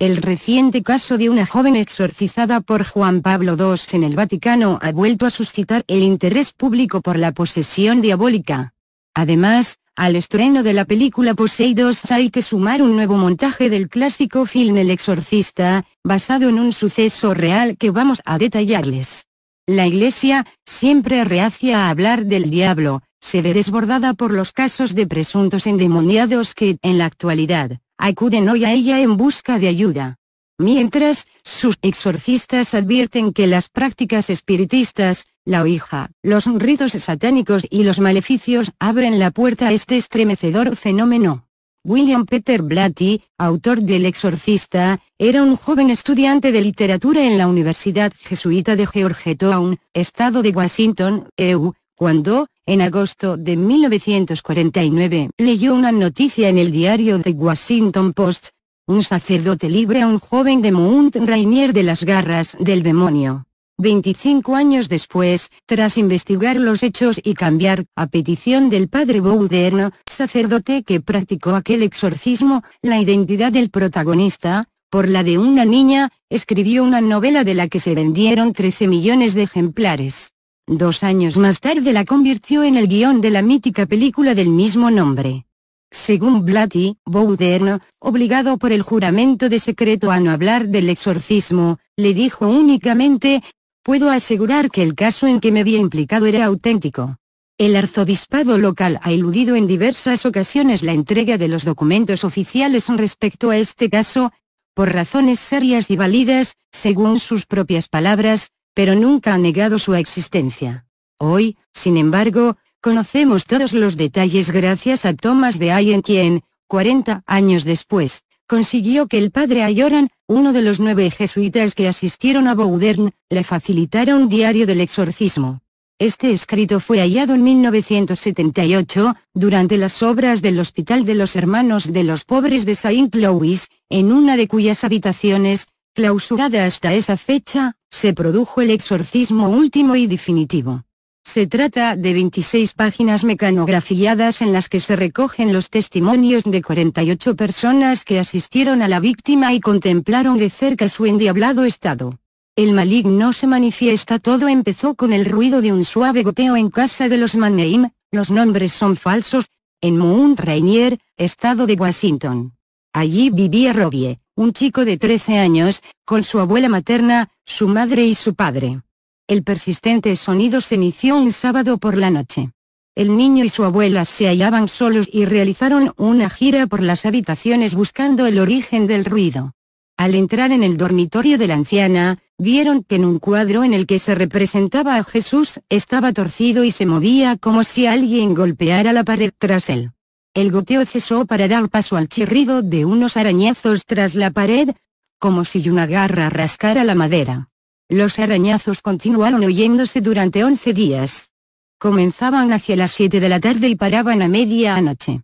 El reciente caso de una joven exorcizada por Juan Pablo II en el Vaticano ha vuelto a suscitar el interés público por la posesión diabólica. Además, al estreno de la película Poseidos hay que sumar un nuevo montaje del clásico film El Exorcista, basado en un suceso real que vamos a detallarles. La Iglesia, siempre reacia a hablar del diablo, se ve desbordada por los casos de presuntos endemoniados que, en la actualidad, acuden hoy a ella en busca de ayuda. Mientras, sus exorcistas advierten que las prácticas espiritistas, la oija, los ritos satánicos y los maleficios abren la puerta a este estremecedor fenómeno. William Peter Blatty, autor del Exorcista, era un joven estudiante de literatura en la Universidad Jesuita de Georgetown, estado de Washington, EU, cuando, en agosto de 1949, leyó una noticia en el diario The Washington Post. Un sacerdote libre a un joven de Mount Rainier de las garras del demonio. 25 años después, tras investigar los hechos y cambiar, a petición del padre Bouderno, sacerdote que practicó aquel exorcismo, la identidad del protagonista, por la de una niña, escribió una novela de la que se vendieron 13 millones de ejemplares. Dos años más tarde la convirtió en el guión de la mítica película del mismo nombre. Según Blatty, Bowden, obligado por el juramento de secreto a no hablar del exorcismo, le dijo únicamente, puedo asegurar que el caso en que me había implicado era auténtico. El arzobispado local ha eludido en diversas ocasiones la entrega de los documentos oficiales respecto a este caso, por razones serias y válidas, según sus propias palabras, pero nunca ha negado su existencia. Hoy, sin embargo, conocemos todos los detalles gracias a Thomas Hayen quien, 40 años después, consiguió que el padre Ayoran, uno de los nueve jesuitas que asistieron a Boudern, le facilitara un diario del exorcismo. Este escrito fue hallado en 1978, durante las obras del Hospital de los Hermanos de los Pobres de Saint Louis, en una de cuyas habitaciones, clausurada hasta esa fecha, se produjo el exorcismo último y definitivo. Se trata de 26 páginas mecanografiadas en las que se recogen los testimonios de 48 personas que asistieron a la víctima y contemplaron de cerca su endiablado estado. El maligno se manifiesta todo empezó con el ruido de un suave goteo en casa de los Manheim, los nombres son falsos, en Mount Rainier, estado de Washington. Allí vivía Robbie, un chico de 13 años, con su abuela materna, su madre y su padre. El persistente sonido se inició un sábado por la noche. El niño y su abuela se hallaban solos y realizaron una gira por las habitaciones buscando el origen del ruido. Al entrar en el dormitorio de la anciana, vieron que en un cuadro en el que se representaba a Jesús estaba torcido y se movía como si alguien golpeara la pared tras él. El goteo cesó para dar paso al chirrido de unos arañazos tras la pared, como si una garra rascara la madera. Los arañazos continuaron oyéndose durante 11 días. Comenzaban hacia las 7 de la tarde y paraban a media noche.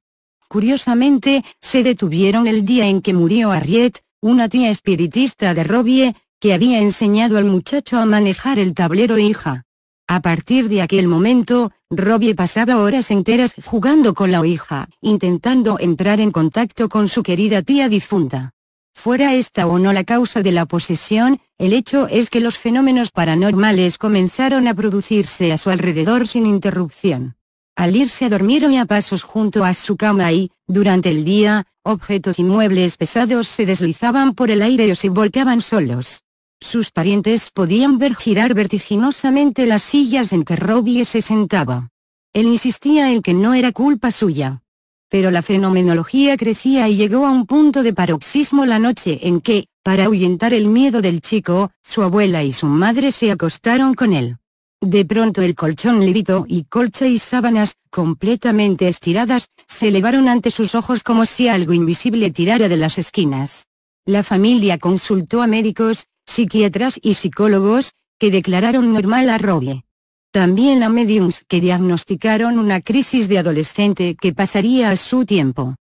Curiosamente, se detuvieron el día en que murió Harriet, una tía espiritista de Robbie, que había enseñado al muchacho a manejar el tablero hija. A partir de aquel momento, Robbie pasaba horas enteras jugando con la hija, intentando entrar en contacto con su querida tía difunta. Fuera esta o no la causa de la posesión, el hecho es que los fenómenos paranormales comenzaron a producirse a su alrededor sin interrupción. Al irse a dormir o a pasos junto a su cama y, durante el día, objetos y muebles pesados se deslizaban por el aire o se volcaban solos. Sus parientes podían ver girar vertiginosamente las sillas en que Robbie se sentaba. Él insistía en que no era culpa suya. Pero la fenomenología crecía y llegó a un punto de paroxismo la noche en que, para ahuyentar el miedo del chico, su abuela y su madre se acostaron con él. De pronto el colchón levitó y colcha y sábanas, completamente estiradas, se elevaron ante sus ojos como si algo invisible tirara de las esquinas. La familia consultó a médicos, psiquiatras y psicólogos, que declararon normal a Robbie. También a mediums que diagnosticaron una crisis de adolescente que pasaría a su tiempo.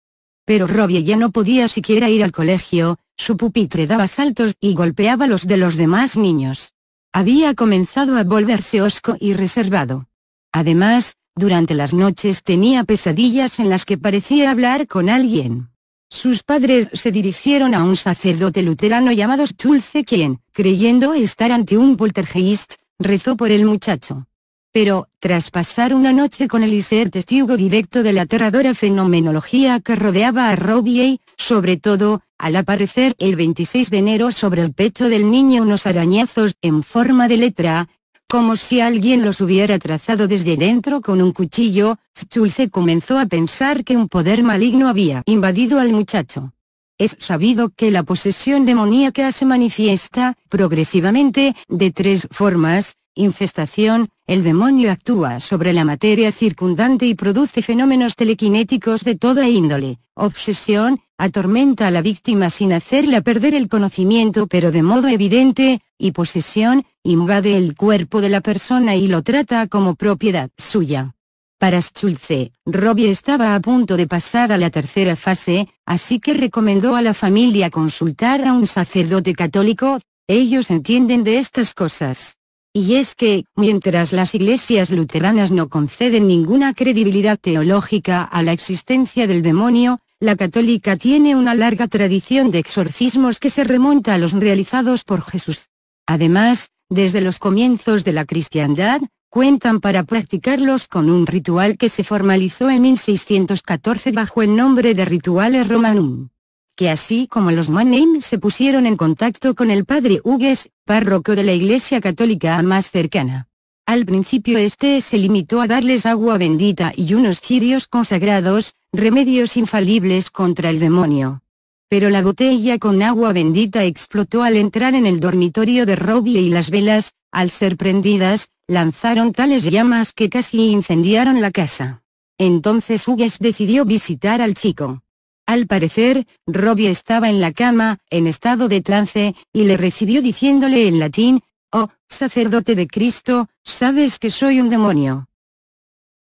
Pero Robbie ya no podía siquiera ir al colegio, su pupitre daba saltos y golpeaba los de los demás niños. Había comenzado a volverse osco y reservado. Además, durante las noches tenía pesadillas en las que parecía hablar con alguien. Sus padres se dirigieron a un sacerdote luterano llamado Schulze quien, creyendo estar ante un poltergeist, rezó por el muchacho. Pero, tras pasar una noche con él y ser testigo directo de la aterradora fenomenología que rodeaba a Robbie, sobre todo, al aparecer el 26 de enero sobre el pecho del niño unos arañazos en forma de letra como si alguien los hubiera trazado desde dentro con un cuchillo, Schulze comenzó a pensar que un poder maligno había invadido al muchacho. Es sabido que la posesión demoníaca se manifiesta, progresivamente, de tres formas, infestación, el demonio actúa sobre la materia circundante y produce fenómenos telequinéticos de toda índole, obsesión, atormenta a la víctima sin hacerla perder el conocimiento pero de modo evidente, y posesión, invade el cuerpo de la persona y lo trata como propiedad suya. Para Schulze, Robbie estaba a punto de pasar a la tercera fase, así que recomendó a la familia consultar a un sacerdote católico, ellos entienden de estas cosas. Y es que, mientras las iglesias luteranas no conceden ninguna credibilidad teológica a la existencia del demonio, la católica tiene una larga tradición de exorcismos que se remonta a los realizados por Jesús. Además, desde los comienzos de la cristiandad, cuentan para practicarlos con un ritual que se formalizó en 1614 bajo el nombre de Rituales Romanum. Que así como los Maneim se pusieron en contacto con el padre Hugues, párroco de la iglesia católica más cercana. Al principio este se limitó a darles agua bendita y unos cirios consagrados, remedios infalibles contra el demonio. Pero la botella con agua bendita explotó al entrar en el dormitorio de Robbie y las velas, al ser prendidas, lanzaron tales llamas que casi incendiaron la casa. Entonces Hugues decidió visitar al chico. Al parecer, Robbie estaba en la cama, en estado de trance, y le recibió diciéndole en latín, «Oh, sacerdote de Cristo, Sabes que soy un demonio.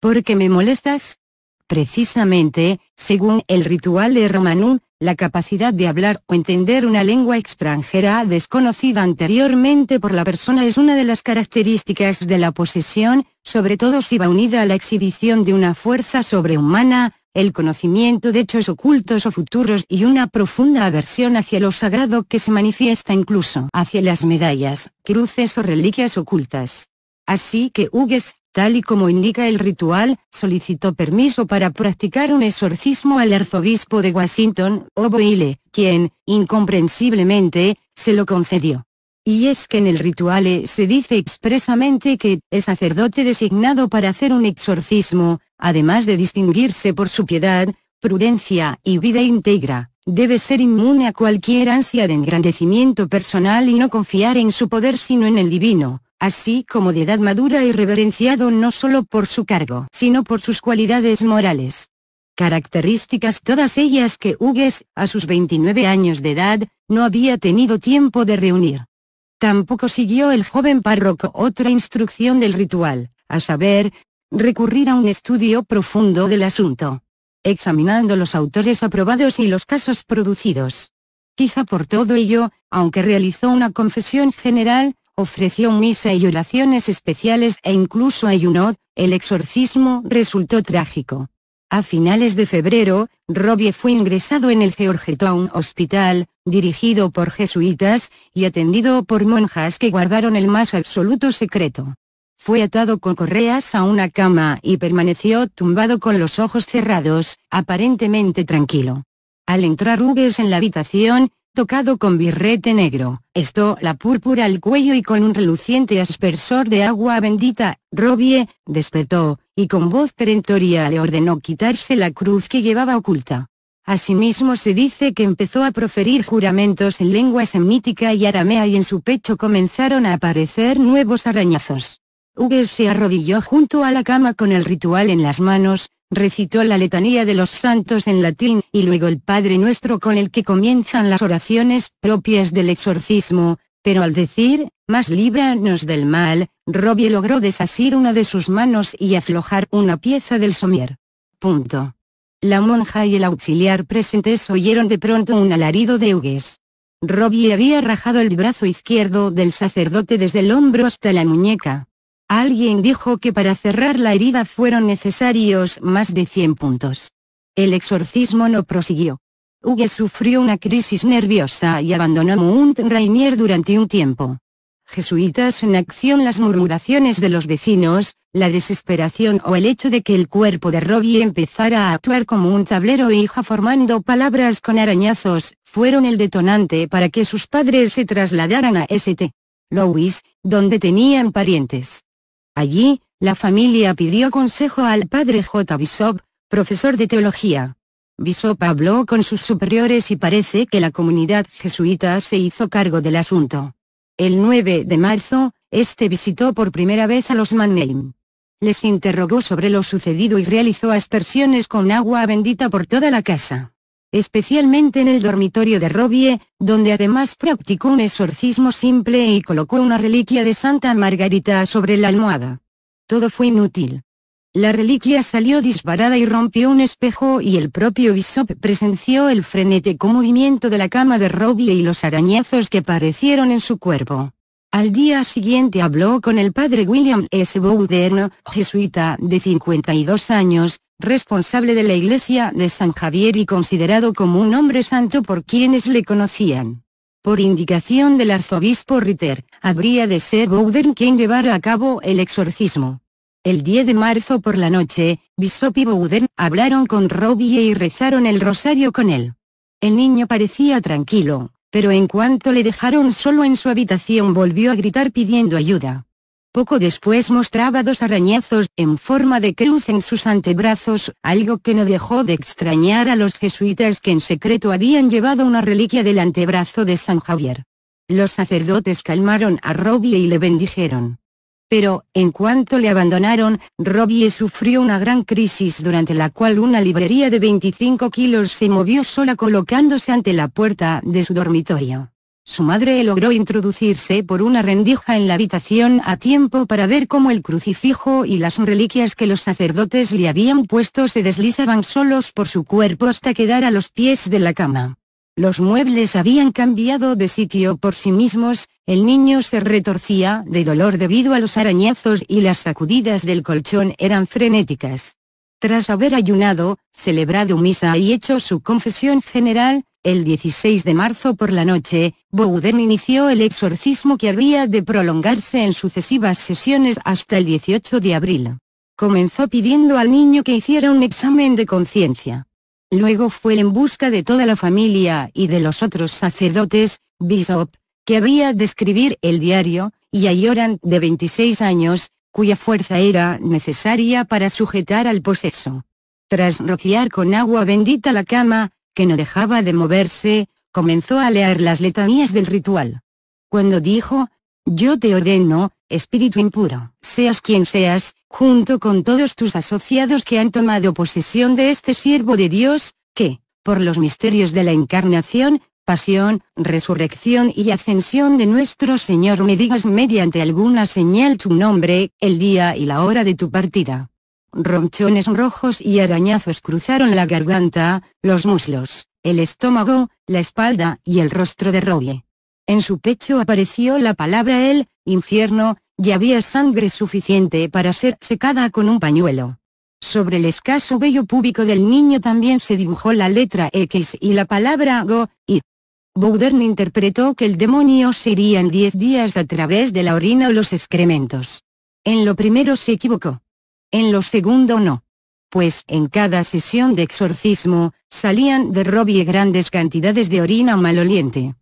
¿Por qué me molestas? Precisamente, según el ritual de Romanú, la capacidad de hablar o entender una lengua extranjera desconocida anteriormente por la persona es una de las características de la posesión, sobre todo si va unida a la exhibición de una fuerza sobrehumana, el conocimiento de hechos ocultos o futuros y una profunda aversión hacia lo sagrado que se manifiesta incluso hacia las medallas, cruces o reliquias ocultas. Así que Hugues, tal y como indica el ritual, solicitó permiso para practicar un exorcismo al arzobispo de Washington, Oboile, quien, incomprensiblemente, se lo concedió. Y es que en el ritual se dice expresamente que el sacerdote designado para hacer un exorcismo, además de distinguirse por su piedad, prudencia y vida íntegra, debe ser inmune a cualquier ansia de engrandecimiento personal y no confiar en su poder sino en el divino, así como de edad madura y reverenciado no solo por su cargo, sino por sus cualidades morales. Características todas ellas que Hugues, a sus 29 años de edad, no había tenido tiempo de reunir. Tampoco siguió el joven párroco otra instrucción del ritual, a saber, recurrir a un estudio profundo del asunto, examinando los autores aprobados y los casos producidos. Quizá por todo ello, aunque realizó una confesión general, ofreció misa y oraciones especiales e incluso ayunó, el exorcismo resultó trágico. A finales de febrero, Robbie fue ingresado en el Georgetown Hospital, dirigido por jesuitas, y atendido por monjas que guardaron el más absoluto secreto. Fue atado con correas a una cama y permaneció tumbado con los ojos cerrados, aparentemente tranquilo. Al entrar Hughes en la habitación, tocado con birrete negro, la púrpura al cuello y con un reluciente aspersor de agua bendita, Robie, despertó, y con voz perentoria le ordenó quitarse la cruz que llevaba oculta. Asimismo se dice que empezó a proferir juramentos en lengua semítica y aramea y en su pecho comenzaron a aparecer nuevos arañazos. Hugues se arrodilló junto a la cama con el ritual en las manos, recitó la letanía de los santos en latín, y luego el Padre Nuestro con el que comienzan las oraciones propias del exorcismo, pero al decir, más líbranos del mal, Robbie logró desasir una de sus manos y aflojar una pieza del somier. Punto. La monja y el auxiliar presentes oyeron de pronto un alarido de Hugues. Robbie había rajado el brazo izquierdo del sacerdote desde el hombro hasta la muñeca. Alguien dijo que para cerrar la herida fueron necesarios más de 100 puntos. El exorcismo no prosiguió. Hugues sufrió una crisis nerviosa y abandonó Mount Rainier durante un tiempo. Jesuitas en acción las murmuraciones de los vecinos, la desesperación o el hecho de que el cuerpo de Robbie empezara a actuar como un tablero hija formando palabras con arañazos, fueron el detonante para que sus padres se trasladaran a St. Louis, donde tenían parientes. Allí, la familia pidió consejo al padre J. Bishop, profesor de teología. Bishop habló con sus superiores y parece que la comunidad jesuita se hizo cargo del asunto. El 9 de marzo, este visitó por primera vez a los Mannheim. Les interrogó sobre lo sucedido y realizó aspersiones con agua bendita por toda la casa especialmente en el dormitorio de Robbie, donde además practicó un exorcismo simple y colocó una reliquia de Santa Margarita sobre la almohada. Todo fue inútil. La reliquia salió disparada y rompió un espejo y el propio Bishop presenció el frenético movimiento de la cama de Robbie y los arañazos que aparecieron en su cuerpo. Al día siguiente habló con el padre William S. Bowden, jesuita de 52 años, responsable de la iglesia de San Javier y considerado como un hombre santo por quienes le conocían. Por indicación del arzobispo Ritter, habría de ser Bowden quien llevara a cabo el exorcismo. El 10 de marzo por la noche, Bishop y Bowden hablaron con Robbie y rezaron el rosario con él. El niño parecía tranquilo, pero en cuanto le dejaron solo en su habitación volvió a gritar pidiendo ayuda. Poco después mostraba dos arañazos, en forma de cruz en sus antebrazos, algo que no dejó de extrañar a los jesuitas que en secreto habían llevado una reliquia del antebrazo de San Javier. Los sacerdotes calmaron a Robbie y le bendijeron pero, en cuanto le abandonaron, Robbie sufrió una gran crisis durante la cual una librería de 25 kilos se movió sola colocándose ante la puerta de su dormitorio. Su madre logró introducirse por una rendija en la habitación a tiempo para ver cómo el crucifijo y las reliquias que los sacerdotes le habían puesto se deslizaban solos por su cuerpo hasta quedar a los pies de la cama. Los muebles habían cambiado de sitio por sí mismos, el niño se retorcía de dolor debido a los arañazos y las sacudidas del colchón eran frenéticas. Tras haber ayunado, celebrado misa y hecho su confesión general, el 16 de marzo por la noche, Bowden inició el exorcismo que había de prolongarse en sucesivas sesiones hasta el 18 de abril. Comenzó pidiendo al niño que hiciera un examen de conciencia. Luego fue en busca de toda la familia y de los otros sacerdotes, Bishop, que había de escribir el diario, y a Yoran de 26 años, cuya fuerza era necesaria para sujetar al poseso. Tras rociar con agua bendita la cama, que no dejaba de moverse, comenzó a leer las letanías del ritual. Cuando dijo, yo te ordeno, espíritu impuro, seas quien seas, junto con todos tus asociados que han tomado posesión de este siervo de Dios, que, por los misterios de la encarnación, pasión, resurrección y ascensión de nuestro Señor me digas mediante alguna señal tu nombre, el día y la hora de tu partida. Ronchones rojos y arañazos cruzaron la garganta, los muslos, el estómago, la espalda y el rostro de Robbie. En su pecho apareció la palabra el, infierno, y había sangre suficiente para ser secada con un pañuelo. Sobre el escaso vello púbico del niño también se dibujó la letra X y la palabra Go, y Bowdern interpretó que el demonio se iría en 10 días a través de la orina o los excrementos. En lo primero se equivocó. En lo segundo no. Pues en cada sesión de exorcismo, salían de Robbie grandes cantidades de orina maloliente.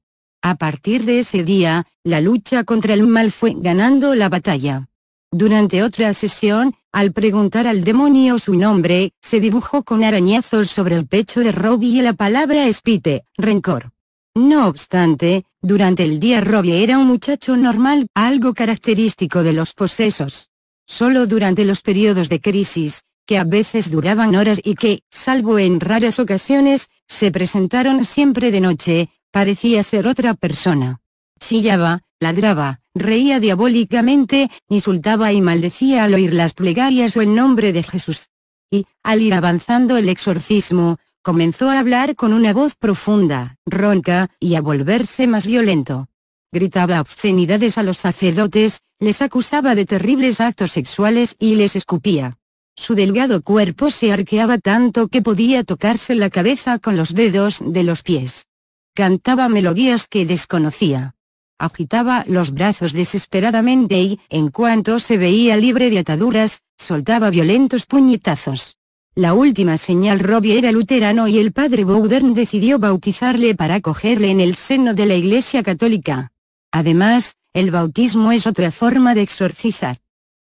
A partir de ese día, la lucha contra el mal fue ganando la batalla. Durante otra sesión, al preguntar al demonio su nombre, se dibujó con arañazos sobre el pecho de Robbie la palabra espite, rencor. No obstante, durante el día Robbie era un muchacho normal, algo característico de los posesos. Solo durante los periodos de crisis, que a veces duraban horas y que, salvo en raras ocasiones, se presentaron siempre de noche, parecía ser otra persona. Chillaba, ladraba, reía diabólicamente, insultaba y maldecía al oír las plegarias o en nombre de Jesús. Y, al ir avanzando el exorcismo, comenzó a hablar con una voz profunda, ronca, y a volverse más violento. Gritaba obscenidades a los sacerdotes, les acusaba de terribles actos sexuales y les escupía. Su delgado cuerpo se arqueaba tanto que podía tocarse la cabeza con los dedos de los pies cantaba melodías que desconocía. Agitaba los brazos desesperadamente y, en cuanto se veía libre de ataduras, soltaba violentos puñetazos. La última señal Robbie era luterano y el padre Bowden decidió bautizarle para acogerle en el seno de la Iglesia Católica. Además, el bautismo es otra forma de exorcizar.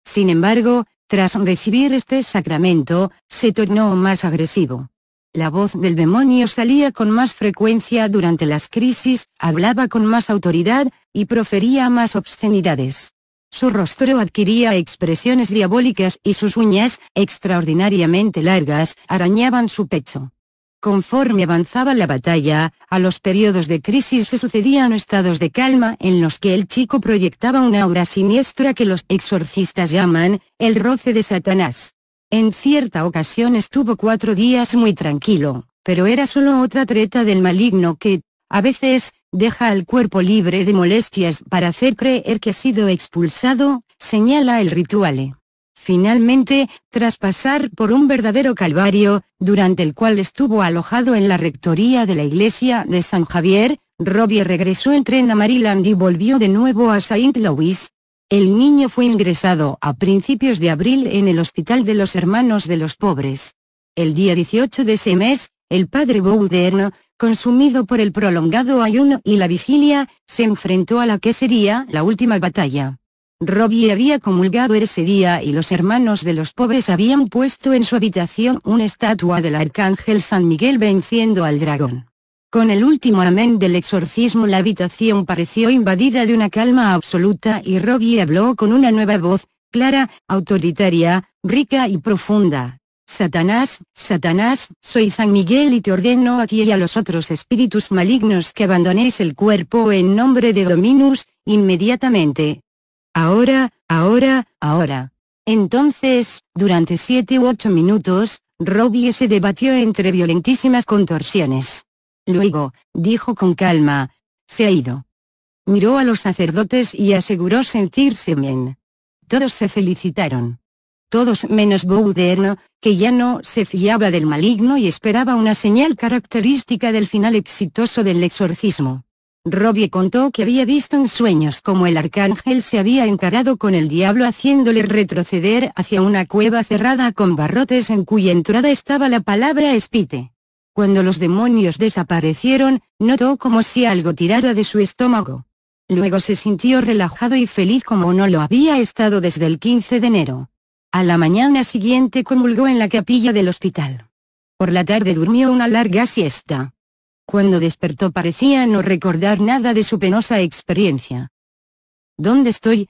Sin embargo, tras recibir este sacramento, se tornó más agresivo. La voz del demonio salía con más frecuencia durante las crisis, hablaba con más autoridad, y profería más obscenidades. Su rostro adquiría expresiones diabólicas y sus uñas, extraordinariamente largas, arañaban su pecho. Conforme avanzaba la batalla, a los periodos de crisis se sucedían estados de calma en los que el chico proyectaba una aura siniestra que los exorcistas llaman, el roce de Satanás. En cierta ocasión estuvo cuatro días muy tranquilo, pero era solo otra treta del maligno que, a veces, deja al cuerpo libre de molestias para hacer creer que ha sido expulsado, señala el rituale. Finalmente, tras pasar por un verdadero calvario, durante el cual estuvo alojado en la rectoría de la iglesia de San Javier, Robbie regresó en tren a Maryland y volvió de nuevo a Saint Louis, el niño fue ingresado a principios de abril en el Hospital de los Hermanos de los Pobres. El día 18 de ese mes, el padre Bouderno, consumido por el prolongado ayuno y la vigilia, se enfrentó a la que sería la última batalla. Robbie había comulgado ese día y los hermanos de los pobres habían puesto en su habitación una estatua del arcángel San Miguel venciendo al dragón. Con el último amén del exorcismo la habitación pareció invadida de una calma absoluta y Robbie habló con una nueva voz, clara, autoritaria, rica y profunda. Satanás, Satanás, soy San Miguel y te ordeno a ti y a los otros espíritus malignos que abandonéis el cuerpo en nombre de Dominus, inmediatamente. Ahora, ahora, ahora. Entonces, durante siete u ocho minutos, Robbie se debatió entre violentísimas contorsiones. Luego, dijo con calma, se ha ido. Miró a los sacerdotes y aseguró sentirse bien. Todos se felicitaron. Todos menos Bouderno, que ya no se fiaba del maligno y esperaba una señal característica del final exitoso del exorcismo. Robbie contó que había visto en sueños como el arcángel se había encarado con el diablo haciéndole retroceder hacia una cueva cerrada con barrotes en cuya entrada estaba la palabra espite. Cuando los demonios desaparecieron, notó como si algo tirara de su estómago. Luego se sintió relajado y feliz como no lo había estado desde el 15 de enero. A la mañana siguiente comulgó en la capilla del hospital. Por la tarde durmió una larga siesta. Cuando despertó parecía no recordar nada de su penosa experiencia. ¿Dónde estoy?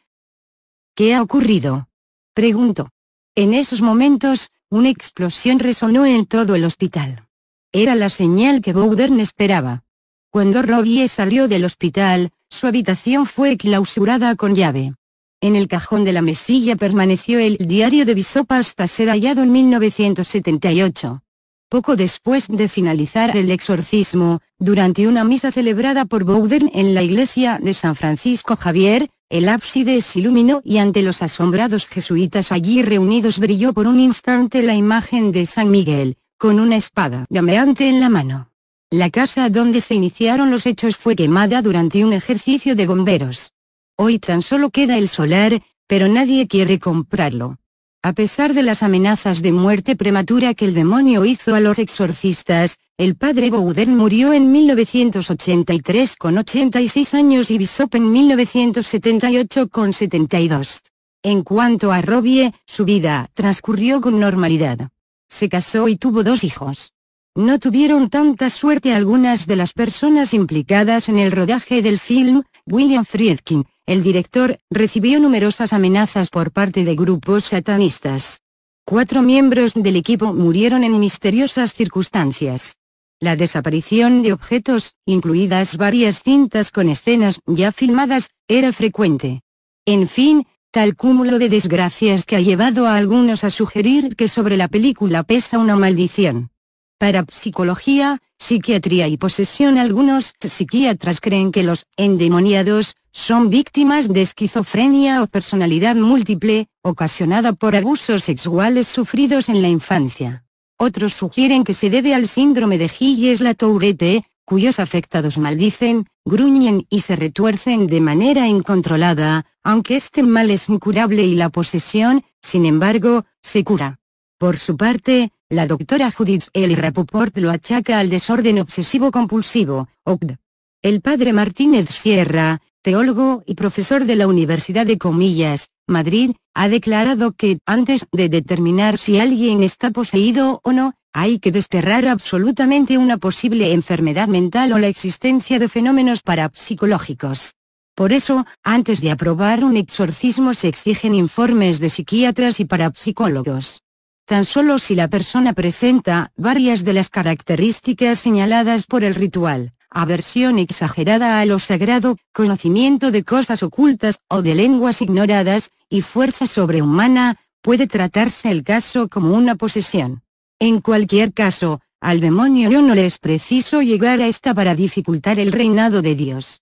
¿Qué ha ocurrido? Preguntó. En esos momentos, una explosión resonó en todo el hospital. Era la señal que Bowden esperaba. Cuando Robbie salió del hospital, su habitación fue clausurada con llave. En el cajón de la mesilla permaneció el diario de Bisopa hasta ser hallado en 1978. Poco después de finalizar el exorcismo, durante una misa celebrada por Bowden en la iglesia de San Francisco Javier, el ábside se iluminó y ante los asombrados jesuitas allí reunidos brilló por un instante la imagen de San Miguel, con una espada gameante en la mano. La casa donde se iniciaron los hechos fue quemada durante un ejercicio de bomberos. Hoy tan solo queda el solar, pero nadie quiere comprarlo. A pesar de las amenazas de muerte prematura que el demonio hizo a los exorcistas, el padre Bouden murió en 1983 con 86 años y Bishop en 1978 con 72. En cuanto a Robbie, su vida transcurrió con normalidad. Se casó y tuvo dos hijos. No tuvieron tanta suerte algunas de las personas implicadas en el rodaje del film, William Friedkin, el director, recibió numerosas amenazas por parte de grupos satanistas. Cuatro miembros del equipo murieron en misteriosas circunstancias. La desaparición de objetos, incluidas varias cintas con escenas ya filmadas, era frecuente. En fin, Tal cúmulo de desgracias que ha llevado a algunos a sugerir que sobre la película pesa una maldición. Para psicología, psiquiatría y posesión algunos psiquiatras creen que los endemoniados son víctimas de esquizofrenia o personalidad múltiple, ocasionada por abusos sexuales sufridos en la infancia. Otros sugieren que se debe al síndrome de Gilles-Latourette, cuyos afectados maldicen, gruñen y se retuercen de manera incontrolada, aunque este mal es incurable y la posesión, sin embargo, se cura. Por su parte, la doctora Judith L. Rapoport lo achaca al desorden obsesivo-compulsivo, OCD. El padre Martínez Sierra, teólogo y profesor de la Universidad de Comillas, Madrid, ha declarado que, antes de determinar si alguien está poseído o no, hay que desterrar absolutamente una posible enfermedad mental o la existencia de fenómenos parapsicológicos. Por eso, antes de aprobar un exorcismo se exigen informes de psiquiatras y parapsicólogos. Tan solo si la persona presenta varias de las características señaladas por el ritual, aversión exagerada a lo sagrado, conocimiento de cosas ocultas o de lenguas ignoradas, y fuerza sobrehumana, puede tratarse el caso como una posesión. En cualquier caso, al demonio yo no es preciso llegar a esta para dificultar el reinado de Dios.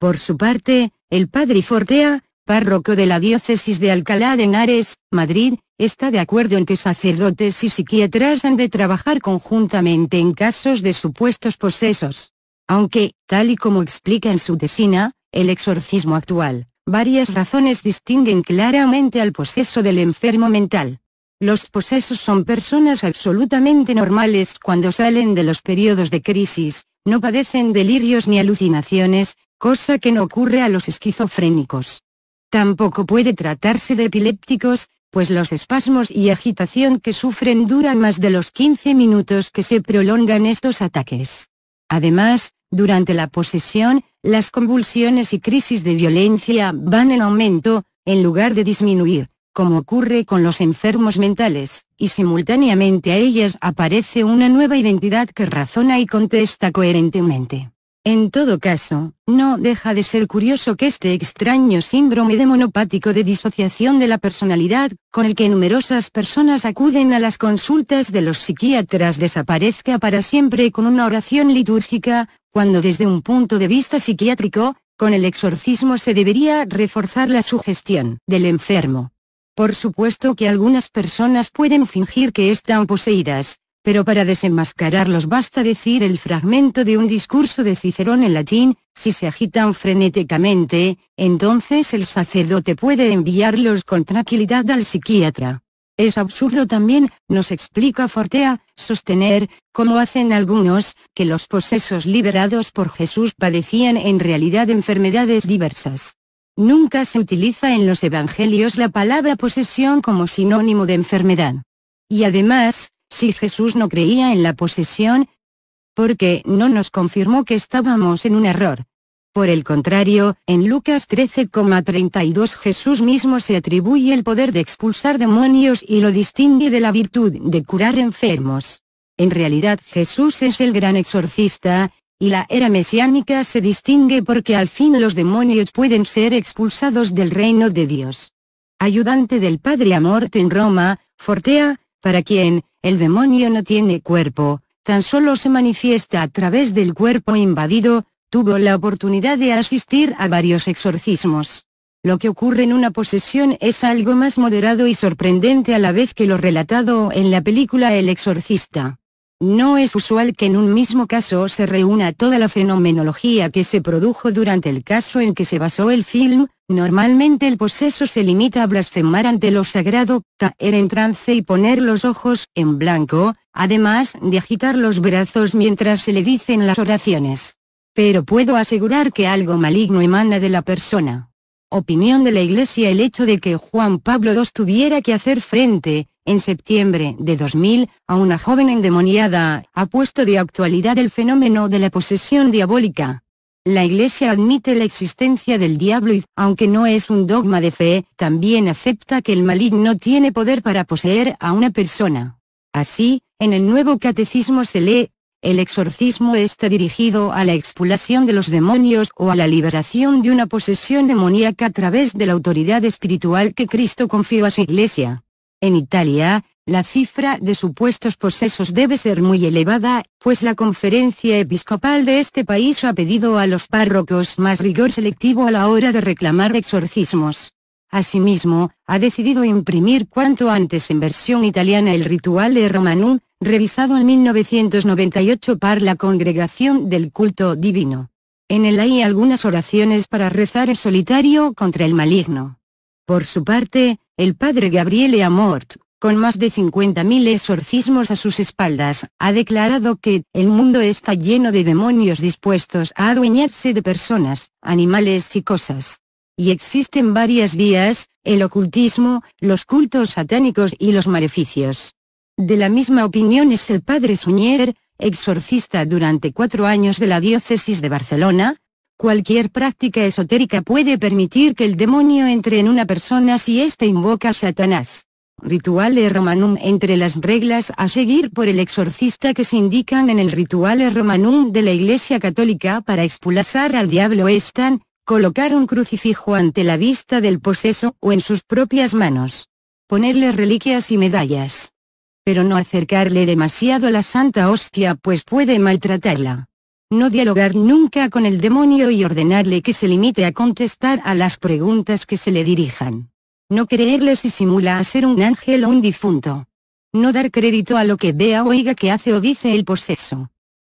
Por su parte, el padre Fortea, párroco de la diócesis de Alcalá de Henares, Madrid, está de acuerdo en que sacerdotes y psiquiatras han de trabajar conjuntamente en casos de supuestos posesos. Aunque, tal y como explica en su tesina, el exorcismo actual, varias razones distinguen claramente al poseso del enfermo mental. Los posesos son personas absolutamente normales cuando salen de los periodos de crisis, no padecen delirios ni alucinaciones, cosa que no ocurre a los esquizofrénicos. Tampoco puede tratarse de epilépticos, pues los espasmos y agitación que sufren duran más de los 15 minutos que se prolongan estos ataques. Además, durante la posesión, las convulsiones y crisis de violencia van en aumento, en lugar de disminuir como ocurre con los enfermos mentales, y simultáneamente a ellas aparece una nueva identidad que razona y contesta coherentemente. En todo caso, no deja de ser curioso que este extraño síndrome demonopático de disociación de la personalidad, con el que numerosas personas acuden a las consultas de los psiquiatras desaparezca para siempre con una oración litúrgica, cuando desde un punto de vista psiquiátrico, con el exorcismo se debería reforzar la sugestión del enfermo, por supuesto que algunas personas pueden fingir que están poseídas, pero para desenmascararlos basta decir el fragmento de un discurso de Cicerón en latín, si se agitan frenéticamente, entonces el sacerdote puede enviarlos con tranquilidad al psiquiatra. Es absurdo también, nos explica Fortea, sostener, como hacen algunos, que los posesos liberados por Jesús padecían en realidad enfermedades diversas. Nunca se utiliza en los evangelios la palabra posesión como sinónimo de enfermedad. Y además, si Jesús no creía en la posesión, porque no nos confirmó que estábamos en un error. Por el contrario, en Lucas 13,32 Jesús mismo se atribuye el poder de expulsar demonios y lo distingue de la virtud de curar enfermos. En realidad Jesús es el gran exorcista, y la era mesiánica se distingue porque al fin los demonios pueden ser expulsados del reino de Dios. Ayudante del Padre Amorte en Roma, Fortea, para quien, el demonio no tiene cuerpo, tan solo se manifiesta a través del cuerpo invadido, tuvo la oportunidad de asistir a varios exorcismos. Lo que ocurre en una posesión es algo más moderado y sorprendente a la vez que lo relatado en la película El exorcista. No es usual que en un mismo caso se reúna toda la fenomenología que se produjo durante el caso en que se basó el film, normalmente el poseso se limita a blasfemar ante lo sagrado, caer en trance y poner los ojos en blanco, además de agitar los brazos mientras se le dicen las oraciones. Pero puedo asegurar que algo maligno emana de la persona opinión de la Iglesia el hecho de que Juan Pablo II tuviera que hacer frente, en septiembre de 2000, a una joven endemoniada, ha puesto de actualidad el fenómeno de la posesión diabólica. La Iglesia admite la existencia del diablo y, aunque no es un dogma de fe, también acepta que el maligno tiene poder para poseer a una persona. Así, en el nuevo catecismo se lee, el exorcismo está dirigido a la expulsión de los demonios o a la liberación de una posesión demoníaca a través de la autoridad espiritual que Cristo confió a su Iglesia. En Italia, la cifra de supuestos posesos debe ser muy elevada, pues la conferencia episcopal de este país ha pedido a los párrocos más rigor selectivo a la hora de reclamar exorcismos. Asimismo, ha decidido imprimir cuanto antes en versión italiana el ritual de Romanum, revisado en 1998 par la Congregación del Culto Divino. En él hay algunas oraciones para rezar en solitario contra el maligno. Por su parte, el padre Gabriel Amort, con más de 50.000 exorcismos a sus espaldas, ha declarado que el mundo está lleno de demonios dispuestos a adueñarse de personas, animales y cosas. Y existen varias vías, el ocultismo, los cultos satánicos y los maleficios. De la misma opinión es el padre Suñer, exorcista durante cuatro años de la diócesis de Barcelona, Cualquier práctica esotérica puede permitir que el demonio entre en una persona si éste invoca a Satanás. Rituale Romanum entre las reglas a seguir por el exorcista que se indican en el Rituale Romanum de la Iglesia Católica para expulsar al diablo están, colocar un crucifijo ante la vista del poseso o en sus propias manos. Ponerle reliquias y medallas. Pero no acercarle demasiado la Santa Hostia pues puede maltratarla no dialogar nunca con el demonio y ordenarle que se limite a contestar a las preguntas que se le dirijan. No creerle si simula a ser un ángel o un difunto. No dar crédito a lo que vea o oiga que hace o dice el poseso.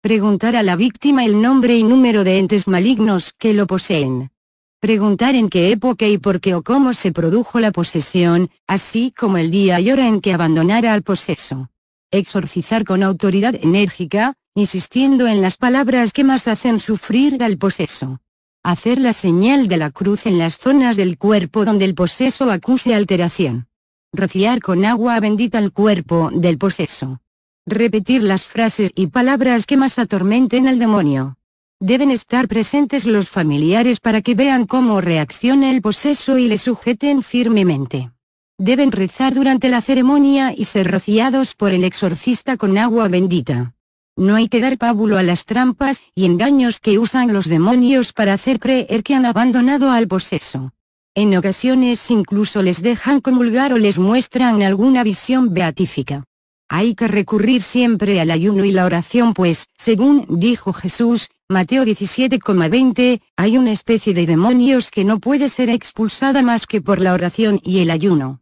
Preguntar a la víctima el nombre y número de entes malignos que lo poseen. Preguntar en qué época y por qué o cómo se produjo la posesión, así como el día y hora en que abandonara al poseso exorcizar con autoridad enérgica, insistiendo en las palabras que más hacen sufrir al poseso. Hacer la señal de la cruz en las zonas del cuerpo donde el poseso acuse alteración. Rociar con agua bendita el cuerpo del poseso. Repetir las frases y palabras que más atormenten al demonio. Deben estar presentes los familiares para que vean cómo reacciona el poseso y le sujeten firmemente. Deben rezar durante la ceremonia y ser rociados por el exorcista con agua bendita. No hay que dar pábulo a las trampas y engaños que usan los demonios para hacer creer que han abandonado al poseso. En ocasiones incluso les dejan comulgar o les muestran alguna visión beatífica. Hay que recurrir siempre al ayuno y la oración pues, según dijo Jesús, Mateo 17,20, hay una especie de demonios que no puede ser expulsada más que por la oración y el ayuno.